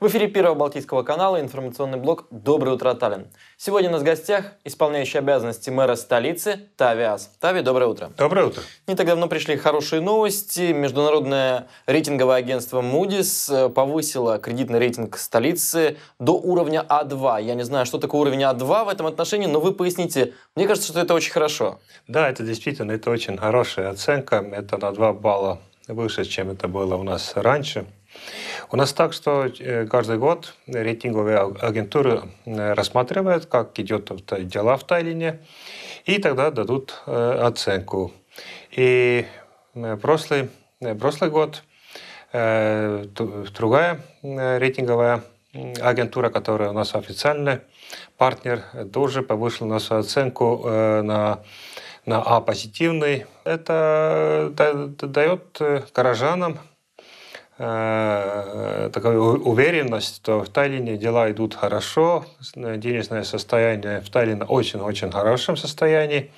В эфире Первого Балтийского канала информационный блок «Доброе утро, Таллин». Сегодня у нас в гостях исполняющий обязанности мэра столицы Тави Ас. Тави, доброе утро. Доброе утро. Не так давно пришли хорошие новости. Международное рейтинговое агентство Moody's э, повысило кредитный рейтинг столицы до уровня А2. Я не знаю, что такое уровень А2 в этом отношении, но вы поясните. Мне кажется, что это очень хорошо. Да, это действительно, это очень хорошая оценка. Это на 2 балла выше, чем это было у нас раньше. У нас так, что э, каждый год рейтинговые агентуры э, рассматривают, как идет дела в Тайлине, и тогда дадут э, оценку. И прошлый, прошлый год другая рейтинговая агентура, которая у нас официальный партнер, тоже повышила нашу оценку на, на А позитивный. Это дает горожанам Э, такая уверенность, что в Таллине дела идут хорошо, э, денежное состояние в Таллине очень-очень хорошем состоянии.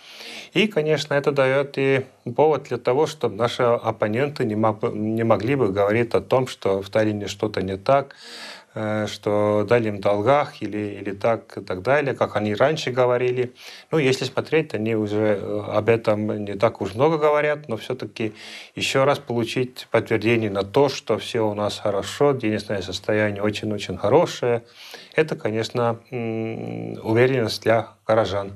И, конечно, это дает и повод для того, чтобы наши оппоненты не, могли бы говорить о том, что в Таллине что-то не так, Э, что дали им долгах или, или так и так далее, как они раньше говорили. Ну, если смотреть, они уже э, об этом не так уж много говорят, но все-таки еще раз получить подтверждение на то, что все у нас хорошо, денежное состояние очень-очень хорошее, это, конечно, уверенность для горожан.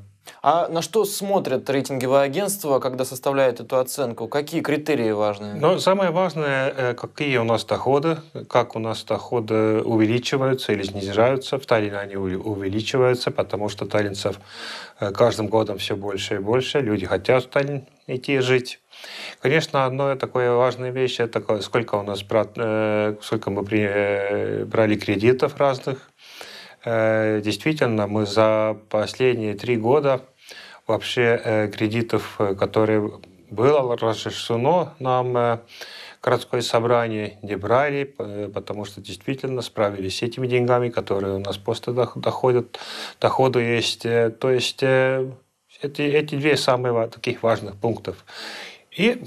А на что смотрят рейтинговые агентства, когда составляют эту оценку? Какие критерии важны? Ну, самое важное, э, какие у нас доходы, как у нас доходы увеличиваются или снижаются. В Таллине они увеличиваются, потому что таллинцев э, каждым годом все больше и больше. Люди хотят в Таллин идти жить. Конечно, одно такое важная вещь, это сколько у нас э, сколько мы брали кредитов разных. Действительно, мы за последние три года вообще э, кредитов, э, которые было разрешено нам э, городское собрание, не брали, потому что действительно справились с этими деньгами, которые у нас просто доходят, доходу есть. То есть эти, эти две самые таких важных пунктов. И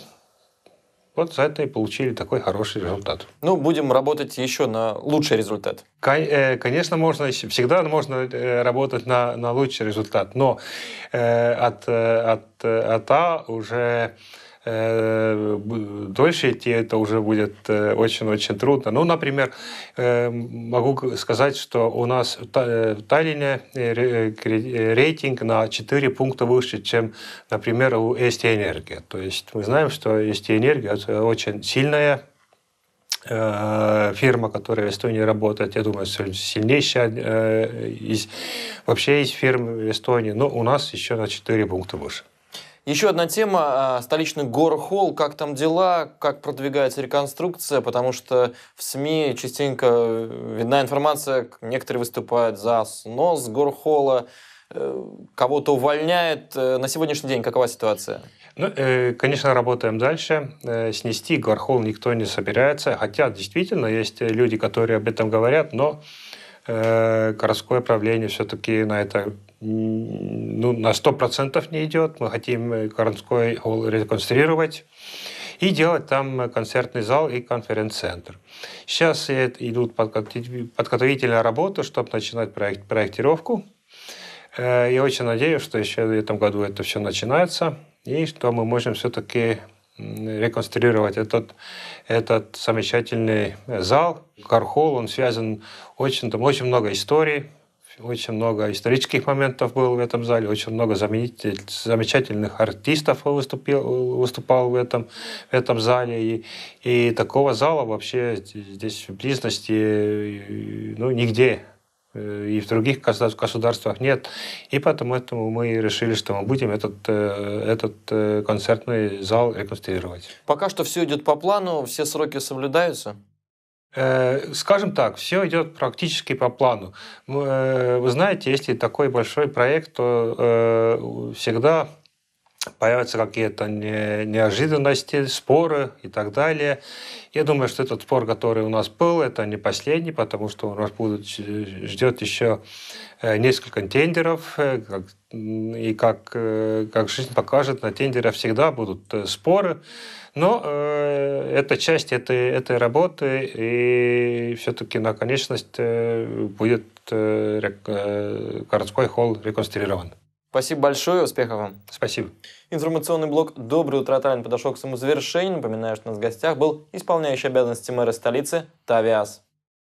вот за это и получили такой хороший результат. Ну, будем работать еще на лучший результат. Э, конечно, можно всегда можно э, работать на, на лучший результат, но э, от, от, от А уже дольше идти, это уже будет очень-очень трудно. Ну, например, могу сказать, что у нас в Таллине рейтинг на 4 пункта выше, чем, например, у ST Энергия. То есть мы знаем, что ST Энергия очень сильная Э, фирма, которая в Эстонии работает, я думаю, сильнейшая э, из, вообще из фирм в Эстонии, но у нас еще на 4 пункта больше. Еще одна тема, э, столичный горхолл, как там дела, как продвигается реконструкция, потому что в СМИ частенько видна информация, некоторые выступают за снос Горхолла, кого-то увольняет. На сегодняшний день какова ситуация? Ну, э, конечно, работаем дальше. Э, снести Гвархол никто не собирается, хотя действительно есть люди, которые об этом говорят, но э, городское правление все-таки на это ну, на 100% не идет. Мы хотим городской холл реконструировать и делать там концертный зал и конференц-центр. Сейчас идут подготовительные работы, чтобы начинать проект, проектировку. Э, я очень надеюсь, что еще в этом году это все начинается и что мы можем все-таки реконструировать этот, этот замечательный зал. Кархол, он связан очень, там очень много историй, очень много исторических моментов было в этом зале, очень много замечательных артистов выступил, выступал в этом, в этом зале. И, и такого зала вообще здесь в близости э, ну, нигде Э, и в других государствах нет. И поэтому этому мы решили, что мы будем этот, э, этот э, концертный зал реконструировать. Пока что все идет по плану, все сроки соблюдаются? Скажем так, все идет практически по плану. Вы знаете, если такой большой проект, то всегда появятся какие-то не, неожиданности, споры и так далее. Я думаю, что этот спор, который у нас был, это не последний, потому что у нас будут, ждет еще э, несколько тендеров, э, и как, э, как жизнь покажет, на тендерах всегда будут споры, но э, это часть этой, этой работы, и все-таки на конечность будет городской холл реконструирован. Спасибо большое, успехов вам. Спасибо. Информационный блок «Доброе утро, Таллин» подошел к своему завершению. Напоминаю, что у нас в гостях был исполняющий обязанности мэра столицы Тавиас.